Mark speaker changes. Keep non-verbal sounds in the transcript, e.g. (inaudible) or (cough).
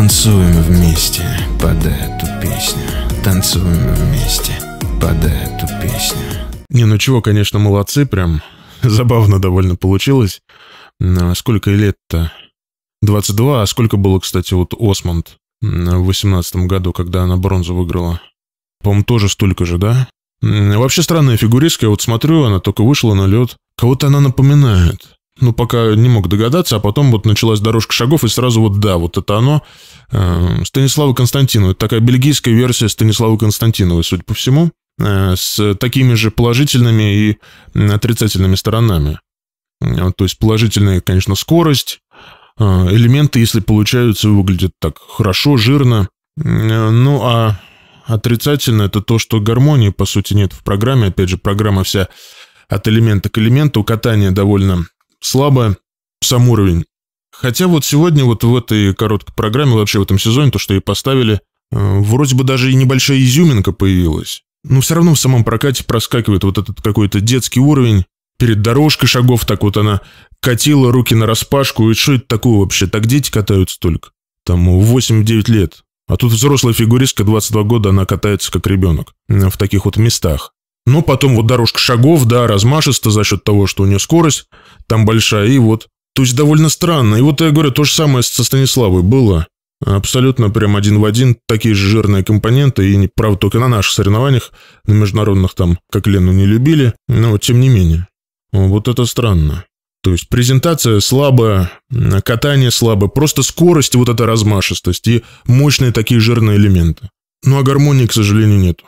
Speaker 1: Танцуем вместе под эту песню. Танцуем вместе под эту песню. Не, ну чего, конечно, молодцы, прям (laughs) забавно довольно получилось. А сколько лет-то? 22, а сколько было, кстати, вот Осмонд в 18 году, когда она бронзу выиграла? По-моему, тоже столько же, да? Вообще странная фигуристка, я вот смотрю, она только вышла на лед. Кого-то она напоминает ну, пока не мог догадаться, а потом вот началась дорожка шагов, и сразу вот да, вот это оно. Эм, Станислава Константинова. Это такая бельгийская версия Станислава Константинова, судя по всему, э, с такими же положительными и отрицательными сторонами. Э, то есть положительная, конечно, скорость. Э, элементы, если получаются, выглядят так хорошо, жирно. Ну, а отрицательно это то, что гармонии, по сути, нет в программе. Опять же, программа вся от элемента к элементу, катание довольно слабо сам уровень. Хотя вот сегодня вот в этой короткой программе, вообще в этом сезоне, то, что и поставили, э, вроде бы даже и небольшая изюминка появилась. Но все равно в самом прокате проскакивает вот этот какой-то детский уровень. Перед дорожкой шагов так вот она катила руки на распашку. И что это такое вообще? Так дети катаются только. Там 8-9 лет. А тут взрослая фигуристка, 22 года, она катается как ребенок. Э, в таких вот местах. Но ну, потом вот дорожка шагов, да, размашисто за счет того, что у нее скорость там большая, и вот. То есть довольно странно. И вот я говорю, то же самое со Станиславой было. Абсолютно прям один в один, такие же жирные компоненты, и, правда, только на наших соревнованиях, на международных там, как Лену не любили, но тем не менее. Вот это странно. То есть презентация слабая, катание слабое, просто скорость, вот эта размашистость и мощные такие жирные элементы. Ну а гармонии, к сожалению, нету.